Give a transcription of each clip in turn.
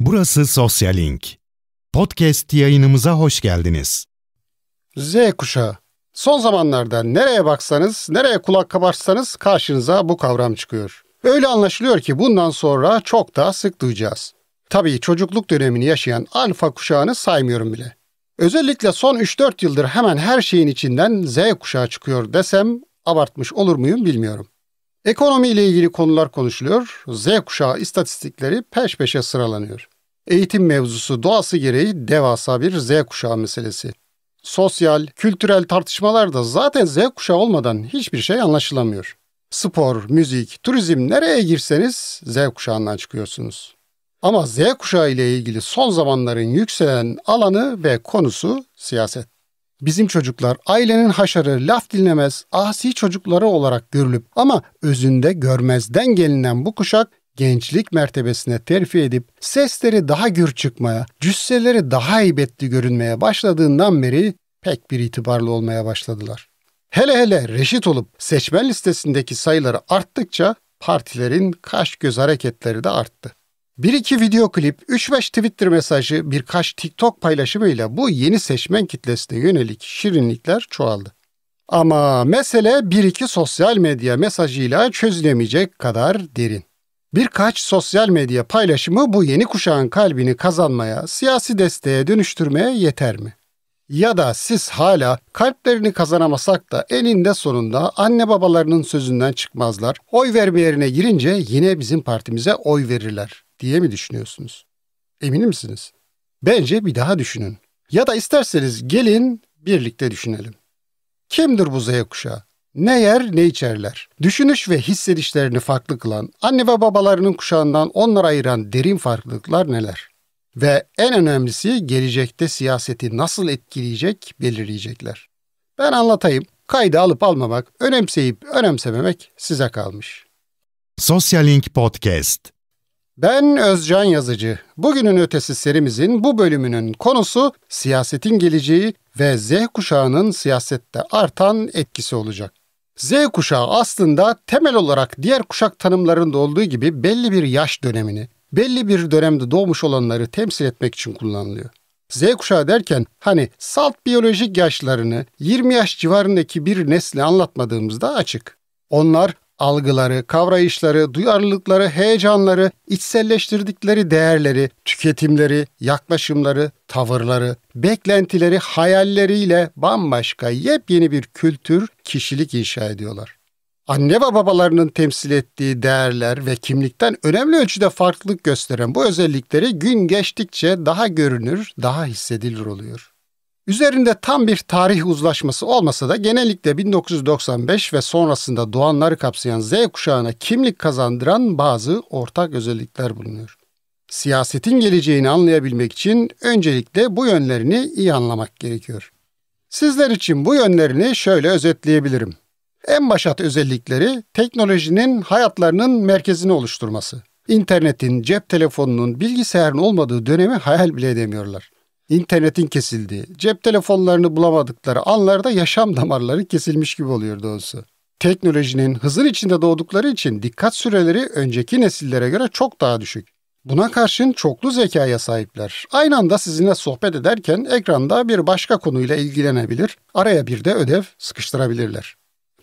Burası Sosyal Link. Podcast yayınımıza hoş geldiniz. Z kuşağı. Son zamanlarda nereye baksanız, nereye kulak kabartsanız karşınıza bu kavram çıkıyor. Öyle anlaşılıyor ki bundan sonra çok daha sık duyacağız. Tabii çocukluk dönemini yaşayan alfa kuşağını saymıyorum bile. Özellikle son 3-4 yıldır hemen her şeyin içinden Z kuşağı çıkıyor desem abartmış olur muyum bilmiyorum. Ekonomi ile ilgili konular konuşuluyor. Z kuşağı istatistikleri peş peşe sıralanıyor. Eğitim mevzusu doğası gereği devasa bir Z kuşağı meselesi. Sosyal, kültürel tartışmalarda zaten Z kuşağı olmadan hiçbir şey anlaşılamıyor. Spor, müzik, turizm nereye girseniz Z kuşağından çıkıyorsunuz. Ama Z kuşağı ile ilgili son zamanların yükselen alanı ve konusu siyaset. Bizim çocuklar ailenin haşarı, laf dinlemez, asi çocukları olarak görülüp ama özünde görmezden gelinen bu kuşak gençlik mertebesine terfi edip sesleri daha gür çıkmaya, cüsseleri daha heybetli görünmeye başladığından beri pek bir itibarlı olmaya başladılar. Hele hele reşit olup seçmen listesindeki sayıları arttıkça partilerin kaş göz hareketleri de arttı. Bir iki video klip, 3-5 Twitter mesajı, birkaç TikTok paylaşımıyla bu yeni seçmen kitlesine yönelik şirinlikler çoğaldı. Ama mesele bir iki sosyal medya mesajıyla çözülemeyecek kadar derin. Birkaç sosyal medya paylaşımı bu yeni kuşağın kalbini kazanmaya, siyasi desteğe dönüştürmeye yeter mi? Ya da siz hala kalplerini kazanamasak da eninde sonunda anne babalarının sözünden çıkmazlar, oy verme yerine girince yine bizim partimize oy verirler diye mi düşünüyorsunuz? Emin misiniz? Bence bir daha düşünün. Ya da isterseniz gelin birlikte düşünelim. Kimdir bu Z kuşağı? Ne yer ne içerler. Düşünüş ve hissedişlerini farklı kılan, anne ve babalarının kuşağından onları ayıran derin farklılıklar neler? Ve en önemlisi gelecekte siyaseti nasıl etkileyecek belirleyecekler. Ben anlatayım. Kaydı alıp almamak, önemseyip önemsememek size kalmış. Sosyal Link Podcast ben Özcan Yazıcı. Bugünün ötesi serimizin bu bölümünün konusu siyasetin geleceği ve Z kuşağının siyasette artan etkisi olacak. Z kuşağı aslında temel olarak diğer kuşak tanımlarında olduğu gibi belli bir yaş dönemini, belli bir dönemde doğmuş olanları temsil etmek için kullanılıyor. Z kuşağı derken hani salt biyolojik yaşlarını 20 yaş civarındaki bir nesli anlatmadığımızda açık. Onlar algıları, kavrayışları, duyarlılıkları, heyecanları, içselleştirdikleri değerleri, tüketimleri, yaklaşımları, tavırları, beklentileri, hayalleriyle bambaşka yepyeni bir kültür, kişilik inşa ediyorlar. Anne ve babalarının temsil ettiği değerler ve kimlikten önemli ölçüde farklılık gösteren bu özellikleri gün geçtikçe daha görünür, daha hissedilir oluyor. Üzerinde tam bir tarih uzlaşması olmasa da genellikle 1995 ve sonrasında doğanları kapsayan Z kuşağına kimlik kazandıran bazı ortak özellikler bulunuyor. Siyasetin geleceğini anlayabilmek için öncelikle bu yönlerini iyi anlamak gerekiyor. Sizler için bu yönlerini şöyle özetleyebilirim. En başat özellikleri teknolojinin hayatlarının merkezini oluşturması. İnternetin, cep telefonunun, bilgisayarın olmadığı dönemi hayal bile edemiyorlar internetin kesildiği, cep telefonlarını bulamadıkları anlarda yaşam damarları kesilmiş gibi oluyor doğrusu. Teknolojinin hızın içinde doğdukları için dikkat süreleri önceki nesillere göre çok daha düşük. Buna karşın çoklu zekaya sahipler. Aynı anda sizinle sohbet ederken ekranda bir başka konuyla ilgilenebilir, araya bir de ödev sıkıştırabilirler.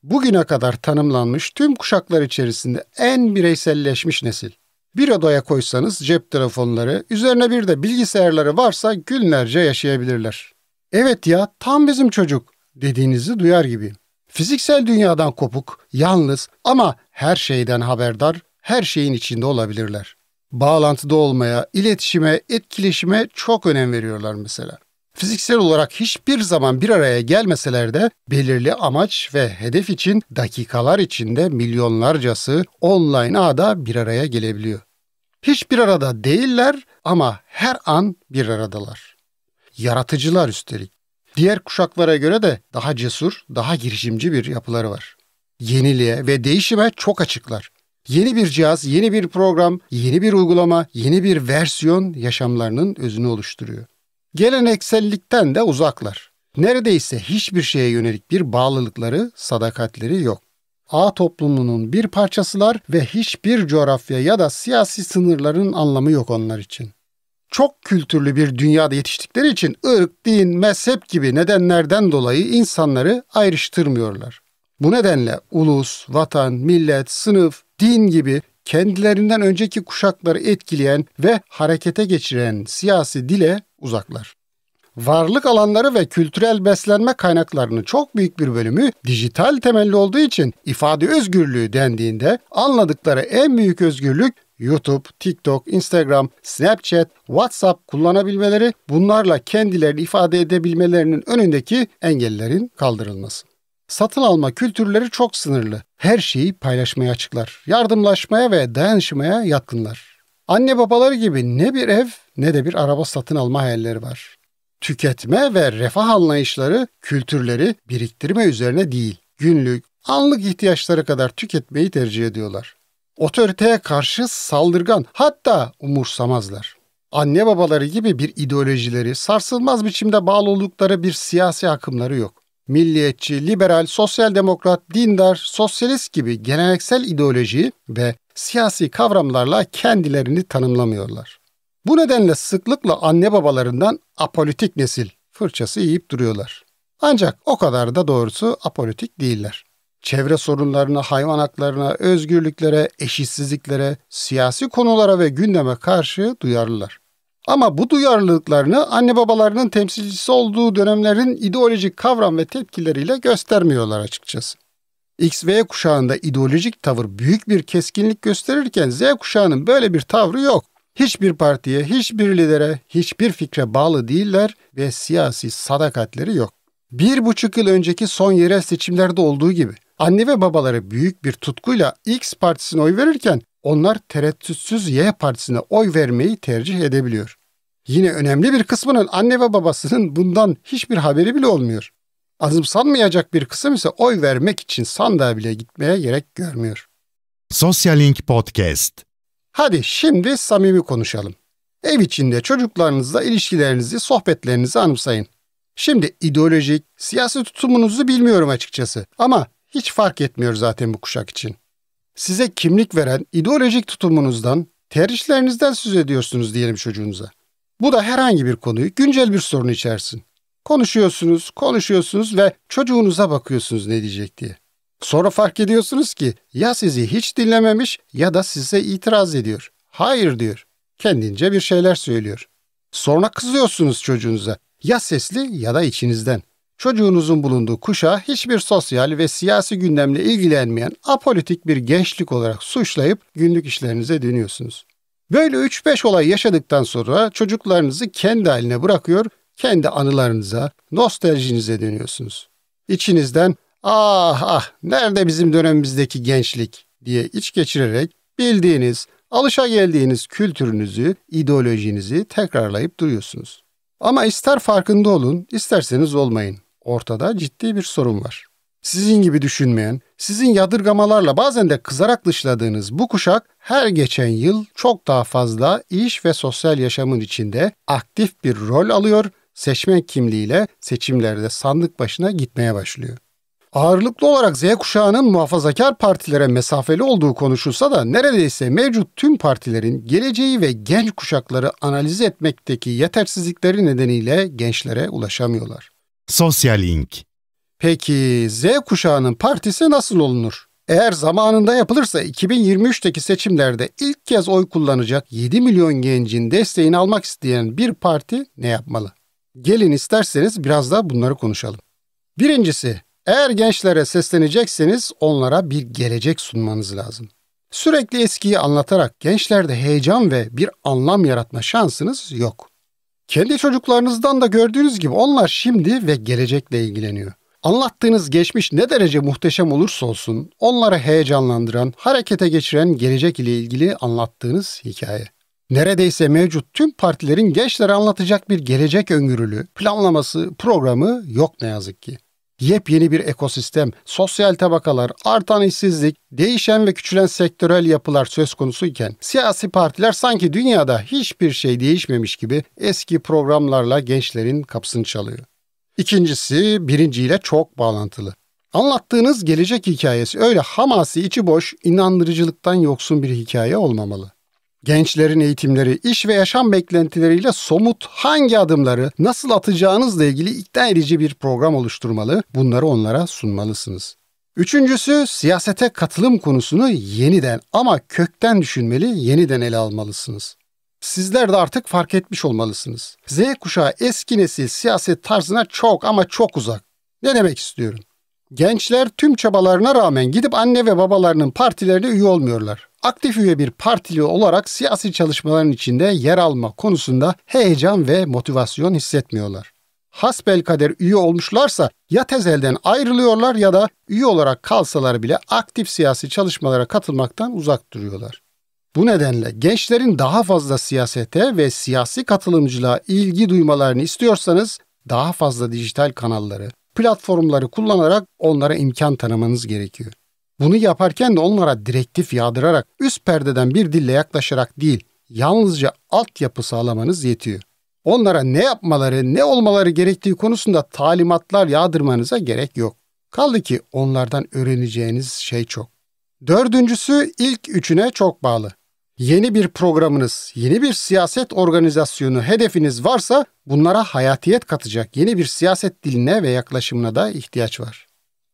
Bugüne kadar tanımlanmış tüm kuşaklar içerisinde en bireyselleşmiş nesil bir odaya koysanız cep telefonları, üzerine bir de bilgisayarları varsa günlerce yaşayabilirler. Evet ya tam bizim çocuk dediğinizi duyar gibi. Fiziksel dünyadan kopuk, yalnız ama her şeyden haberdar, her şeyin içinde olabilirler. Bağlantıda olmaya, iletişime, etkileşime çok önem veriyorlar mesela. Fiziksel olarak hiçbir zaman bir araya gelmeseler de belirli amaç ve hedef için dakikalar içinde milyonlarcası online ağda bir araya gelebiliyor. Hiçbir arada değiller ama her an bir aradalar. Yaratıcılar üstelik. Diğer kuşaklara göre de daha cesur, daha girişimci bir yapıları var. Yeniliğe ve değişime çok açıklar. Yeni bir cihaz, yeni bir program, yeni bir uygulama, yeni bir versiyon yaşamlarının özünü oluşturuyor. Geleneksellikten de uzaklar. Neredeyse hiçbir şeye yönelik bir bağlılıkları, sadakatleri yok. A toplumunun bir parçasılar ve hiçbir coğrafya ya da siyasi sınırların anlamı yok onlar için. Çok kültürlü bir dünyada yetiştikleri için ırk, din, mezhep gibi nedenlerden dolayı insanları ayrıştırmıyorlar. Bu nedenle ulus, vatan, millet, sınıf, din gibi kendilerinden önceki kuşakları etkileyen ve harekete geçiren siyasi dile uzaklar varlık alanları ve kültürel beslenme kaynaklarının çok büyük bir bölümü dijital temelli olduğu için ifade özgürlüğü dendiğinde anladıkları en büyük özgürlük YouTube, TikTok, Instagram, Snapchat, WhatsApp kullanabilmeleri, bunlarla kendilerini ifade edebilmelerinin önündeki engellerin kaldırılması. Satın alma kültürleri çok sınırlı. Her şeyi paylaşmaya açıklar. Yardımlaşmaya ve dayanışmaya yatkınlar. Anne babaları gibi ne bir ev ne de bir araba satın alma hayalleri var tüketme ve refah anlayışları kültürleri biriktirme üzerine değil, günlük, anlık ihtiyaçlara kadar tüketmeyi tercih ediyorlar. Otoriteye karşı saldırgan hatta umursamazlar. Anne babaları gibi bir ideolojileri, sarsılmaz biçimde bağlı oldukları bir siyasi akımları yok. Milliyetçi, liberal, sosyal demokrat, dindar, sosyalist gibi geleneksel ideoloji ve siyasi kavramlarla kendilerini tanımlamıyorlar. Bu nedenle sıklıkla anne babalarından apolitik nesil fırçası yiyip duruyorlar. Ancak o kadar da doğrusu apolitik değiller. Çevre sorunlarına, hayvan haklarına, özgürlüklere, eşitsizliklere, siyasi konulara ve gündeme karşı duyarlılar. Ama bu duyarlılıklarını anne babalarının temsilcisi olduğu dönemlerin ideolojik kavram ve tepkileriyle göstermiyorlar açıkçası. X ve Y kuşağında ideolojik tavır büyük bir keskinlik gösterirken Z kuşağının böyle bir tavrı yok hiçbir partiye, hiçbir lidere, hiçbir fikre bağlı değiller ve siyasi sadakatleri yok. Bir buçuk yıl önceki son yerel seçimlerde olduğu gibi anne ve babaları büyük bir tutkuyla X partisine oy verirken onlar tereddütsüz Y partisine oy vermeyi tercih edebiliyor. Yine önemli bir kısmının anne ve babasının bundan hiçbir haberi bile olmuyor. Azımsanmayacak bir kısım ise oy vermek için sandığa bile gitmeye gerek görmüyor. Sosyal Link Podcast Hadi şimdi samimi konuşalım. Ev içinde çocuklarınızla ilişkilerinizi, sohbetlerinizi anımsayın. Şimdi ideolojik, siyasi tutumunuzu bilmiyorum açıkçası ama hiç fark etmiyor zaten bu kuşak için. Size kimlik veren ideolojik tutumunuzdan, tercihlerinizden söz ediyorsunuz diyelim çocuğunuza. Bu da herhangi bir konuyu güncel bir sorun içersin. Konuşuyorsunuz, konuşuyorsunuz ve çocuğunuza bakıyorsunuz ne diyecek diye. Sonra fark ediyorsunuz ki ya sizi hiç dinlememiş ya da size itiraz ediyor. Hayır diyor. Kendince bir şeyler söylüyor. Sonra kızıyorsunuz çocuğunuza. Ya sesli ya da içinizden. Çocuğunuzun bulunduğu kuşağı hiçbir sosyal ve siyasi gündemle ilgilenmeyen apolitik bir gençlik olarak suçlayıp günlük işlerinize dönüyorsunuz. Böyle 3-5 olay yaşadıktan sonra çocuklarınızı kendi haline bırakıyor, kendi anılarınıza, nostaljinize dönüyorsunuz. İçinizden ah ah nerede bizim dönemimizdeki gençlik diye iç geçirerek bildiğiniz, alışa geldiğiniz kültürünüzü, ideolojinizi tekrarlayıp duruyorsunuz. Ama ister farkında olun, isterseniz olmayın. Ortada ciddi bir sorun var. Sizin gibi düşünmeyen, sizin yadırgamalarla bazen de kızarak dışladığınız bu kuşak her geçen yıl çok daha fazla iş ve sosyal yaşamın içinde aktif bir rol alıyor, seçmen kimliğiyle seçimlerde sandık başına gitmeye başlıyor. Ağırlıklı olarak Z kuşağının muhafazakar partilere mesafeli olduğu konuşulsa da neredeyse mevcut tüm partilerin geleceği ve genç kuşakları analiz etmekteki yetersizlikleri nedeniyle gençlere ulaşamıyorlar. Sosyal link. Peki Z kuşağının partisi nasıl olunur? Eğer zamanında yapılırsa 2023'teki seçimlerde ilk kez oy kullanacak 7 milyon gencin desteğini almak isteyen bir parti ne yapmalı? Gelin isterseniz biraz daha bunları konuşalım. Birincisi, eğer gençlere seslenecekseniz onlara bir gelecek sunmanız lazım. Sürekli eskiyi anlatarak gençlerde heyecan ve bir anlam yaratma şansınız yok. Kendi çocuklarınızdan da gördüğünüz gibi onlar şimdi ve gelecekle ilgileniyor. Anlattığınız geçmiş ne derece muhteşem olursa olsun onları heyecanlandıran, harekete geçiren gelecek ile ilgili anlattığınız hikaye. Neredeyse mevcut tüm partilerin gençlere anlatacak bir gelecek öngörülü, planlaması, programı yok ne yazık ki yepyeni bir ekosistem, sosyal tabakalar, artan işsizlik, değişen ve küçülen sektörel yapılar söz konusu iken, siyasi partiler sanki dünyada hiçbir şey değişmemiş gibi eski programlarla gençlerin kapısını çalıyor. İkincisi birinciyle çok bağlantılı. Anlattığınız gelecek hikayesi öyle hamasi içi boş, inandırıcılıktan yoksun bir hikaye olmamalı gençlerin eğitimleri, iş ve yaşam beklentileriyle somut hangi adımları nasıl atacağınızla ilgili ikna edici bir program oluşturmalı, bunları onlara sunmalısınız. Üçüncüsü siyasete katılım konusunu yeniden ama kökten düşünmeli, yeniden ele almalısınız. Sizler de artık fark etmiş olmalısınız. Z kuşağı eski nesil siyaset tarzına çok ama çok uzak. Ne demek istiyorum? Gençler tüm çabalarına rağmen gidip anne ve babalarının partilerine üye olmuyorlar aktif üye bir partili olarak siyasi çalışmaların içinde yer alma konusunda heyecan ve motivasyon hissetmiyorlar. Hasbel kader üye olmuşlarsa ya tezelden ayrılıyorlar ya da üye olarak kalsalar bile aktif siyasi çalışmalara katılmaktan uzak duruyorlar. Bu nedenle gençlerin daha fazla siyasete ve siyasi katılımcılığa ilgi duymalarını istiyorsanız daha fazla dijital kanalları, platformları kullanarak onlara imkan tanımanız gerekiyor. Bunu yaparken de onlara direktif yağdırarak üst perdeden bir dille yaklaşarak değil, yalnızca altyapı sağlamanız yetiyor. Onlara ne yapmaları, ne olmaları gerektiği konusunda talimatlar yağdırmanıza gerek yok. Kaldı ki onlardan öğreneceğiniz şey çok. Dördüncüsü ilk üçüne çok bağlı. Yeni bir programınız, yeni bir siyaset organizasyonu, hedefiniz varsa bunlara hayatiyet katacak yeni bir siyaset diline ve yaklaşımına da ihtiyaç var.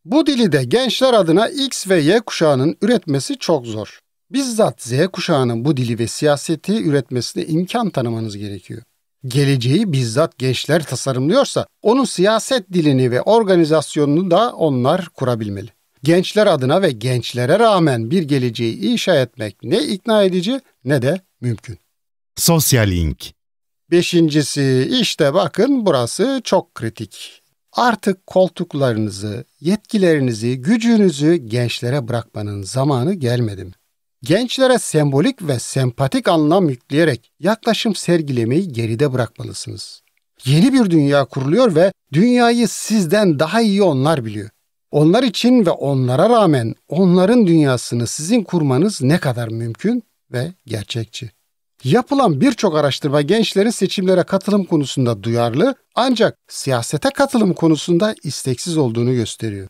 Bu dili de gençler adına X ve Y kuşağının üretmesi çok zor. Bizzat Z kuşağının bu dili ve siyaseti üretmesine imkan tanımanız gerekiyor. Geleceği bizzat gençler tasarımlıyorsa onun siyaset dilini ve organizasyonunu da onlar kurabilmeli. Gençler adına ve gençlere rağmen bir geleceği inşa etmek ne ikna edici ne de mümkün. Sosyal link. Beşincisi işte bakın burası çok kritik. Artık koltuklarınızı, yetkilerinizi, gücünüzü gençlere bırakmanın zamanı gelmedi mi? Gençlere sembolik ve sempatik anlam yükleyerek yaklaşım sergilemeyi geride bırakmalısınız. Yeni bir dünya kuruluyor ve dünyayı sizden daha iyi onlar biliyor. Onlar için ve onlara rağmen onların dünyasını sizin kurmanız ne kadar mümkün ve gerçekçi. Yapılan birçok araştırma gençlerin seçimlere katılım konusunda duyarlı ancak siyasete katılım konusunda isteksiz olduğunu gösteriyor.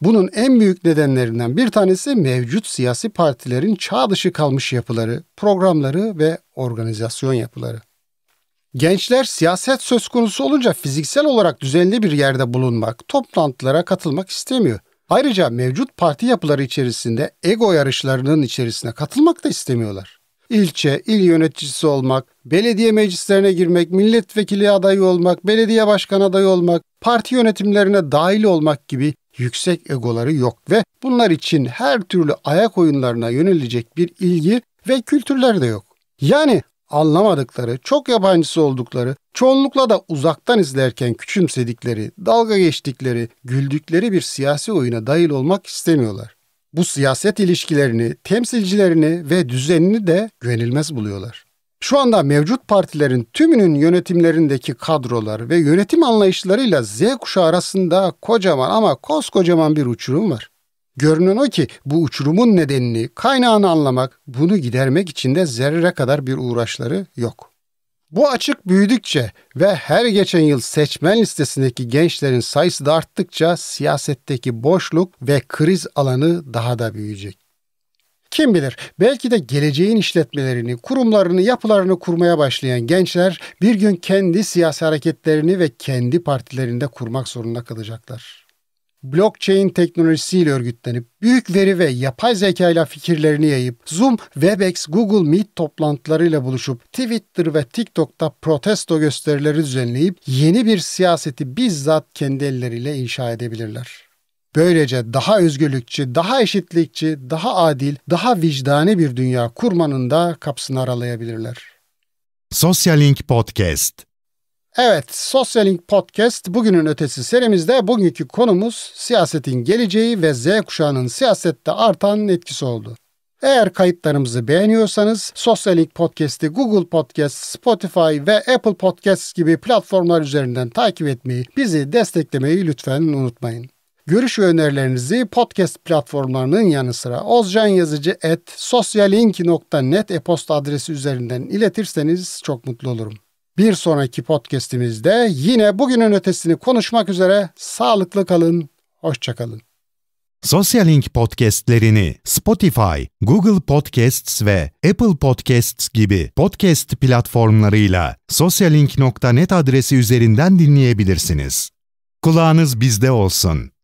Bunun en büyük nedenlerinden bir tanesi mevcut siyasi partilerin çağ dışı kalmış yapıları, programları ve organizasyon yapıları. Gençler siyaset söz konusu olunca fiziksel olarak düzenli bir yerde bulunmak, toplantılara katılmak istemiyor. Ayrıca mevcut parti yapıları içerisinde ego yarışlarının içerisine katılmak da istemiyorlar ilçe, il yöneticisi olmak, belediye meclislerine girmek, milletvekili adayı olmak, belediye başkan adayı olmak, parti yönetimlerine dahil olmak gibi yüksek egoları yok ve bunlar için her türlü ayak oyunlarına yönelecek bir ilgi ve kültürler de yok. Yani anlamadıkları, çok yabancısı oldukları, çoğunlukla da uzaktan izlerken küçümsedikleri, dalga geçtikleri, güldükleri bir siyasi oyuna dahil olmak istemiyorlar bu siyaset ilişkilerini, temsilcilerini ve düzenini de güvenilmez buluyorlar. Şu anda mevcut partilerin tümünün yönetimlerindeki kadrolar ve yönetim anlayışlarıyla Z kuşağı arasında kocaman ama koskocaman bir uçurum var. Görünen o ki bu uçurumun nedenini, kaynağını anlamak, bunu gidermek için de zerre kadar bir uğraşları yok. Bu açık büyüdükçe ve her geçen yıl seçmen listesindeki gençlerin sayısı da arttıkça siyasetteki boşluk ve kriz alanı daha da büyüyecek. Kim bilir belki de geleceğin işletmelerini, kurumlarını, yapılarını kurmaya başlayan gençler bir gün kendi siyasi hareketlerini ve kendi partilerinde kurmak zorunda kalacaklar blockchain teknolojisiyle örgütlenip büyük veri ve yapay zeka ile fikirlerini yayıp Zoom, Webex, Google Meet toplantılarıyla buluşup Twitter ve TikTok'ta protesto gösterileri düzenleyip yeni bir siyaseti bizzat kendi elleriyle inşa edebilirler. Böylece daha özgürlükçü, daha eşitlikçi, daha adil, daha vicdani bir dünya kurmanın da kapısını aralayabilirler. Sosyal Link Podcast Evet, Sosyalink Podcast bugünün ötesi serimizde bugünkü konumuz siyasetin geleceği ve Z kuşağının siyasette artan etkisi oldu. Eğer kayıtlarımızı beğeniyorsanız Sosyalink Podcast'i Google Podcast, Spotify ve Apple Podcast gibi platformlar üzerinden takip etmeyi, bizi desteklemeyi lütfen unutmayın. Görüş ve önerilerinizi podcast platformlarının yanı sıra ozcanyazıcı.sosyalink.net e-posta adresi üzerinden iletirseniz çok mutlu olurum. Bir sonraki podcast'imizde yine bugünün ötesini konuşmak üzere sağlıklı kalın, hoşçakalın. Link podcast'lerini Spotify, Google Podcasts ve Apple Podcasts gibi podcast platformlarıyla sosyalink.net adresi üzerinden dinleyebilirsiniz. Kulağınız bizde olsun.